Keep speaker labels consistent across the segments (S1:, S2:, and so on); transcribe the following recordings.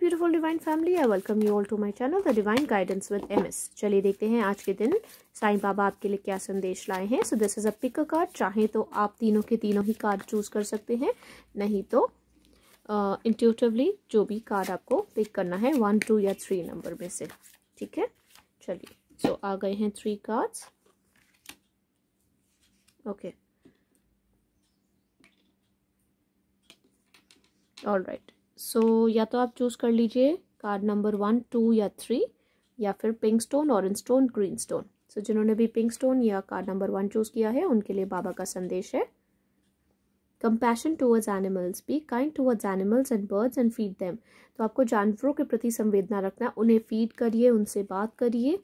S1: Beautiful divine family I welcome you all to my channel the divine guidance with MS चलिए देखते हैं आज के दिन साईं बाबा आपके लिए क्या संदेश लाए हैं so this is a pick card चाहे तो आप तीनों के तीनों ही कार्ड चूज कर सकते हैं नहीं तो इंट्यूटिवली uh, जो भी कार्ड आपको पिक करना है वन टू या थ्री नंबर में से ठीक है चलिए सो so, आ गए हैं three cards okay all right so so, या तो आप चूज़ कर लीजिए कार्ड नंबर वन टू या थ्री या फिर pink stone orange stone green stone so जिन्होंने भी पिंक स्टोन या कार्ड नंबर वन चूज़ किया है उनके लिए बाबा का संदेश है compassion towards animals be kind towards animals and birds and feed them तो आपको जानवरों के प्रति संवेदना रखना उन्हें फीड करिए उनसे बात करिए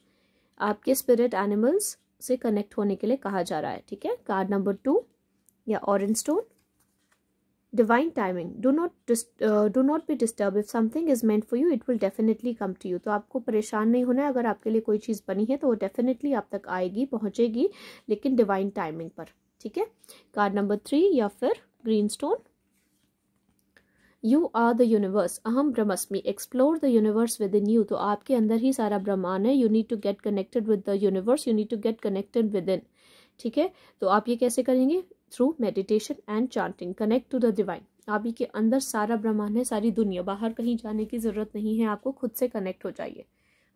S1: आपके स्पिरिट एनिमल्स से कनेक्ट होने के लिए कहा जा रहा है ठीक है कार्ड नंबर टू या orange stone divine timing do not do not be disturb if something is meant for you it will definitely come to you तो आपको परेशान नहीं होना है अगर आपके लिए कोई चीज़ बनी है तो वो डेफिनेटली आप तक आएगी पहुँचेगी लेकिन डिवाइन टाइमिंग पर ठीक है कार्ड नंबर थ्री या फिर green stone you are the universe अहम ब्रह्मस्मी explore the universe within you तो आपके अंदर ही सारा ब्रह्मांड है you need to get connected with the universe you need to get connected within ठीक है तो आप ये कैसे करेंगे through meditation and chanting connect to the divine आप ही के अंदर सारा ब्रह्मांड है सारी दुनिया बाहर कहीं जाने की ज़रूरत नहीं है आपको खुद से कनेक्ट हो जाइए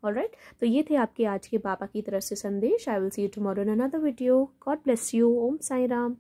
S1: और राइट right? तो ये थे आपके आज के बाबा की तरफ से संदेश I will see you tomorrow in another video God bless you Om Sai Ram